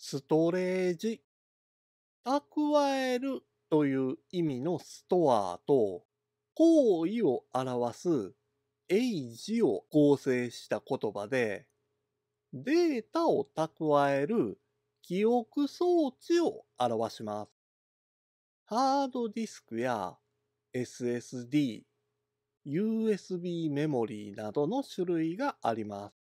ストレージ、蓄えるという意味のストアと、行為を表すエイジを構成した言葉で、データを蓄える記憶装置を表します。ハードディスクや SSD、USB メモリーなどの種類があります。